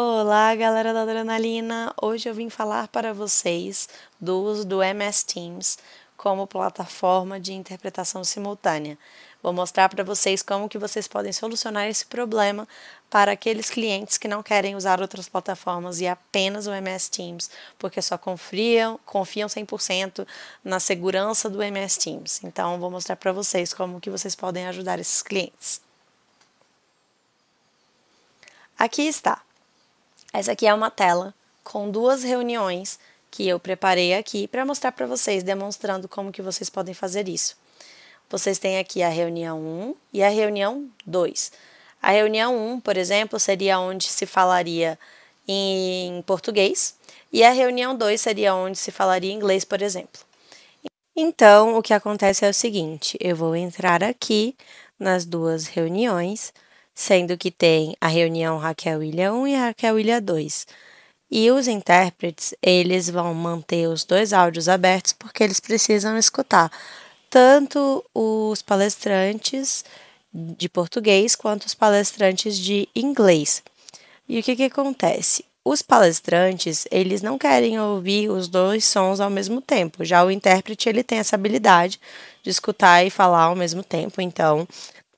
Olá, galera da Adrenalina! Hoje eu vim falar para vocês do uso do MS Teams como plataforma de interpretação simultânea. Vou mostrar para vocês como que vocês podem solucionar esse problema para aqueles clientes que não querem usar outras plataformas e apenas o MS Teams, porque só confiam, confiam 100% na segurança do MS Teams. Então, vou mostrar para vocês como que vocês podem ajudar esses clientes. Aqui está. Essa aqui é uma tela com duas reuniões que eu preparei aqui para mostrar para vocês, demonstrando como que vocês podem fazer isso. Vocês têm aqui a reunião 1 e a reunião 2. A reunião 1, por exemplo, seria onde se falaria em português, e a reunião 2 seria onde se falaria inglês, por exemplo. Então, o que acontece é o seguinte: eu vou entrar aqui nas duas reuniões, sendo que tem a reunião Raquel Ilha 1 e Raquel Ilha 2. E os intérpretes, eles vão manter os dois áudios abertos porque eles precisam escutar tanto os palestrantes de português quanto os palestrantes de inglês. E o que, que acontece? Os palestrantes, eles não querem ouvir os dois sons ao mesmo tempo. Já o intérprete, ele tem essa habilidade de escutar e falar ao mesmo tempo. Então,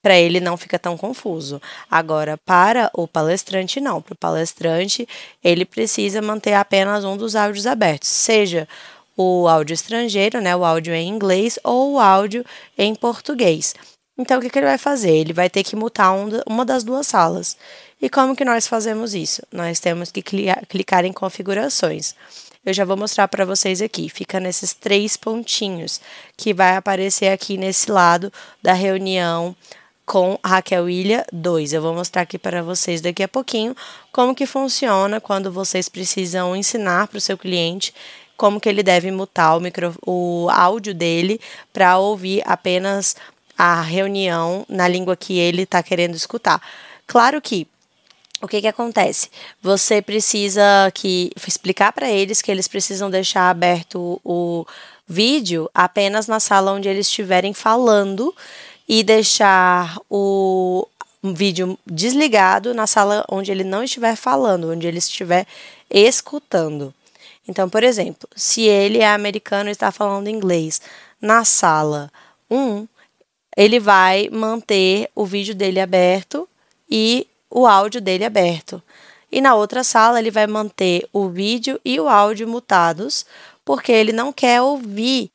para ele não fica tão confuso. Agora, para o palestrante, não. Para o palestrante, ele precisa manter apenas um dos áudios abertos, seja o áudio estrangeiro, né, o áudio em inglês, ou o áudio em português. Então, o que, que ele vai fazer? Ele vai ter que mutar um, uma das duas salas. E como que nós fazemos isso? Nós temos que clicar em configurações. Eu já vou mostrar para vocês aqui. Fica nesses três pontinhos que vai aparecer aqui nesse lado da reunião com Raquel Ilha 2. Eu vou mostrar aqui para vocês daqui a pouquinho como que funciona quando vocês precisam ensinar para o seu cliente como que ele deve mutar o, micro, o áudio dele para ouvir apenas a reunião na língua que ele está querendo escutar. Claro que o que, que acontece? Você precisa que explicar para eles que eles precisam deixar aberto o vídeo apenas na sala onde eles estiverem falando e deixar o vídeo desligado na sala onde ele não estiver falando, onde ele estiver escutando. Então, por exemplo, se ele é americano e está falando inglês na sala 1, ele vai manter o vídeo dele aberto e o áudio dele aberto. E na outra sala, ele vai manter o vídeo e o áudio mutados, porque ele não quer ouvir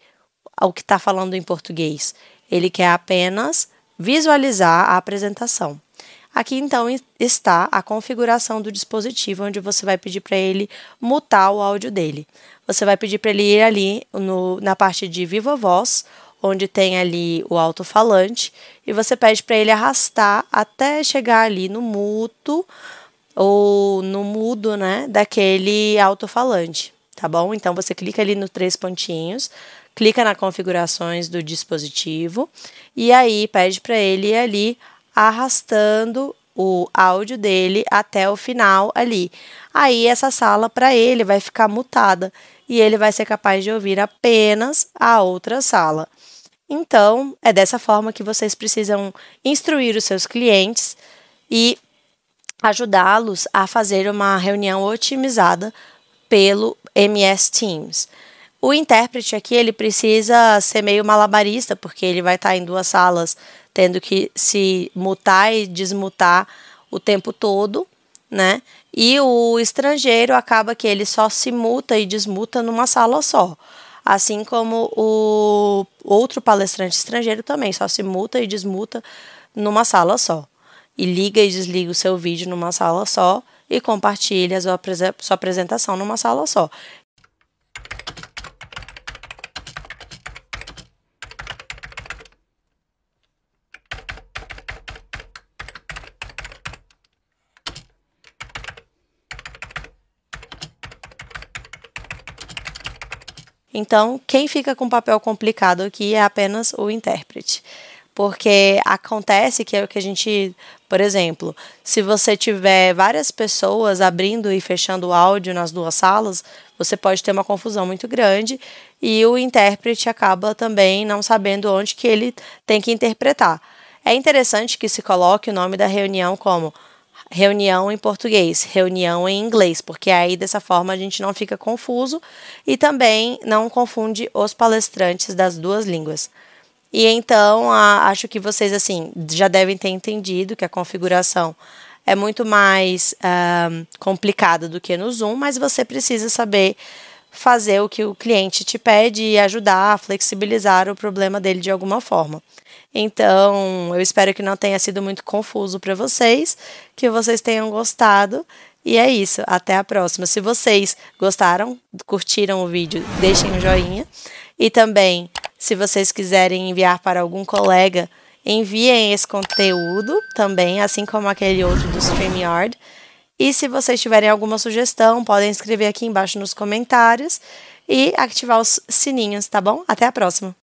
o que está falando em português. Ele quer apenas visualizar a apresentação. Aqui então está a configuração do dispositivo, onde você vai pedir para ele mutar o áudio dele. Você vai pedir para ele ir ali no, na parte de viva voz, onde tem ali o alto-falante, e você pede para ele arrastar até chegar ali no muto ou no mudo, né, daquele alto-falante, tá bom? Então você clica ali nos três pontinhos, clica na configurações do dispositivo e aí pede para ele ir ali arrastando o áudio dele até o final ali. Aí essa sala para ele vai ficar mutada e ele vai ser capaz de ouvir apenas a outra sala. Então, é dessa forma que vocês precisam instruir os seus clientes e ajudá-los a fazer uma reunião otimizada pelo MS Teams. O intérprete aqui, ele precisa ser meio malabarista, porque ele vai estar tá em duas salas tendo que se mutar e desmutar o tempo todo, né? E o estrangeiro acaba que ele só se muta e desmuta numa sala só. Assim como o outro palestrante estrangeiro também só se muta e desmuta numa sala só. E liga e desliga o seu vídeo numa sala só e compartilha a sua apresentação numa sala só. Então, quem fica com o papel complicado aqui é apenas o intérprete. Porque acontece que é o que a gente, por exemplo, se você tiver várias pessoas abrindo e fechando o áudio nas duas salas, você pode ter uma confusão muito grande e o intérprete acaba também não sabendo onde que ele tem que interpretar. É interessante que se coloque o nome da reunião como reunião em português, reunião em inglês, porque aí dessa forma a gente não fica confuso e também não confunde os palestrantes das duas línguas. E então, a, acho que vocês assim já devem ter entendido que a configuração é muito mais uh, complicada do que no Zoom, mas você precisa saber fazer o que o cliente te pede e ajudar a flexibilizar o problema dele de alguma forma. Então, eu espero que não tenha sido muito confuso para vocês, que vocês tenham gostado. E é isso, até a próxima. Se vocês gostaram, curtiram o vídeo, deixem um joinha. E também, se vocês quiserem enviar para algum colega, enviem esse conteúdo também, assim como aquele outro do StreamYard. E se vocês tiverem alguma sugestão, podem escrever aqui embaixo nos comentários e ativar os sininhos, tá bom? Até a próxima!